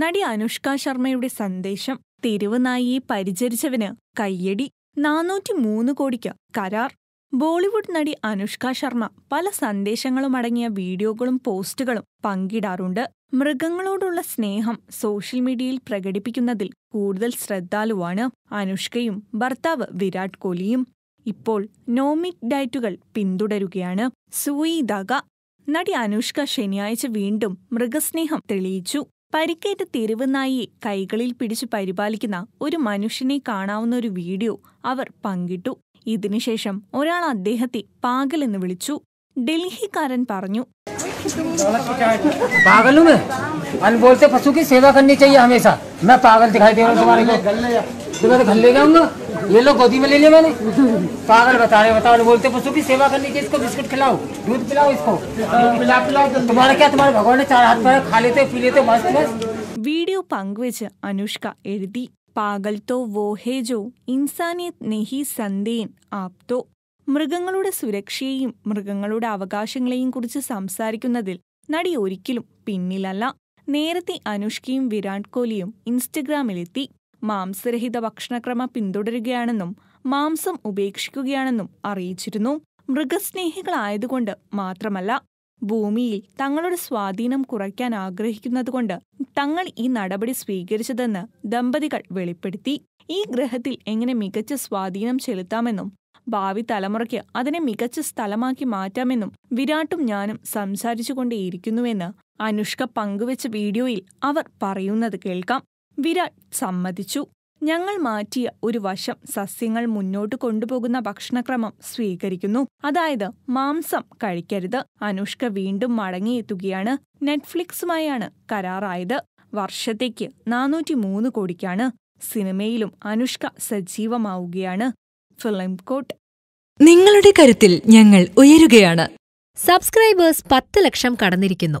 നടി അനുഷ്ക ശർമ്മയുടെ സന്ദേശം തെരുവുനായിയെ പരിചരിച്ചവന് കയ്യടി നാനൂറ്റി മൂന്ന് കോടിക്ക് കരാർ ബോളിവുഡ് നടി അനുഷ്ക ശർമ്മ പല സന്ദേശങ്ങളും അടങ്ങിയ വീഡിയോകളും പോസ്റ്റുകളും പങ്കിടാറുണ്ട് മൃഗങ്ങളോടുള്ള സ്നേഹം സോഷ്യൽ മീഡിയയിൽ പ്രകടിപ്പിക്കുന്നതിൽ കൂടുതൽ ശ്രദ്ധാലുവാണ് അനുഷ്കയും ഭർത്താവ് വിരാട് കോഹ്ലിയും ഇപ്പോൾ നോമിക് ഡയറ്റുകൾ പിന്തുടരുകയാണ് സൂയി ദഗ നടി അനുഷ്ക ശനിയാഴ്ച വീണ്ടും മൃഗസ്നേഹം തെളിയിച്ചു പരിക്കേറ്റ തെരുവുനായിയെ കൈകളിൽ പിടിച്ച് പരിപാലിക്കുന്ന ഒരു മനുഷ്യനെ കാണാവുന്ന ഒരു വീഡിയോ അവർ പങ്കിട്ടു ഇതിനുശേഷം ഒരാൾ അദ്ദേഹത്തെ എന്ന് വിളിച്ചു ഡൽഹിക്കാരൻ പറഞ്ഞു पागलों अनबोलते पशु की सेवा करनी चाहिए हमेशा मैं पागल दिखाई दे तुम्हारे जाऊंगा ये लोग गोदी में ले लिया मैंने पागल बता रहे बताओ बोलते पशु की सेवा करने की इसको बिस्कुट खिलाओ दूध पिलाओ इसको पिला पिलाओ तुम्हारा क्या तुम्हारे भगवान ने चार हाथ पर खा लेते पी लेते मस्त मस्त വീഡിയോ പങ്കുവച്ച് അനുഷ്ക എഴുതി പാഗൽ തോ വോഹേ ജോ ഇൻസാനിയത് നെഹി സന്ദേൻ ആപ്തോ മൃഗങ്ങളുടെ സുരക്ഷയെയും മൃഗങ്ങളുടെ അവകാശങ്ങളെയും കുറിച്ച് സംസാരിക്കുന്നതിൽ നടി ഒരിക്കലും പിന്നിലല്ല നേരത്തെ അനുഷ്കയും വിരാട് കോഹ്ലിയും ഇൻസ്റ്റഗ്രാമിലെത്തി മാംസരഹിത ഭക്ഷണക്രമം പിന്തുടരുകയാണെന്നും മാംസം ഉപേക്ഷിക്കുകയാണെന്നും അറിയിച്ചിരുന്നു മൃഗസ്നേഹികളായതുകൊണ്ട് മാത്രമല്ല ഭൂമിയിൽ തങ്ങളുടെ സ്വാധീനം കുറയ്ക്കാൻ ആഗ്രഹിക്കുന്നതുകൊണ്ട് തങ്ങൾ ഈ നടപടി സ്വീകരിച്ചതെന്ന് ദമ്പതികൾ വെളിപ്പെടുത്തി ഈ ഗ്രഹത്തിൽ എങ്ങനെ മികച്ച സ്വാധീനം ചെലുത്താമെന്നും ഭാവി തലമുറയ്ക്ക് അതിനെ മികച്ച സ്ഥലമാക്കി മാറ്റാമെന്നും വിരാട്ടും ഞാനും സംസാരിച്ചുകൊണ്ടേയിരിക്കുന്നുവെന്ന് അനുഷ്ക പങ്കുവച്ച വീഡിയോയിൽ അവർ പറയുന്നത് കേൾക്കാം വിരാട് സമ്മതിച്ചു ഞങ്ങൾ മാറ്റിയ ഒരു വശം സസ്യങ്ങൾ മുന്നോട്ട് കൊണ്ടുപോകുന്ന ഭക്ഷണക്രമം സ്വീകരിക്കുന്നു അതായത് മാംസം കഴിക്കരുത് അനുഷ്ക വീണ്ടും മടങ്ങിയെത്തുകയാണ് നെറ്റ്ഫ്ലിക്സുമായാണ് കരാറായത് വർഷത്തേക്ക് നാനൂറ്റി മൂന്ന് കോടിക്കാണ് സിനിമയിലും അനുഷ്ക സജീവമാവുകയാണ് ഫിലിം കോട്ട് നിങ്ങളുടെ കരുത്തിൽ ഞങ്ങൾ ഉയരുകയാണ് സബ്സ്ക്രൈബേഴ്സ് പത്ത് ലക്ഷം കടന്നിരിക്കുന്നു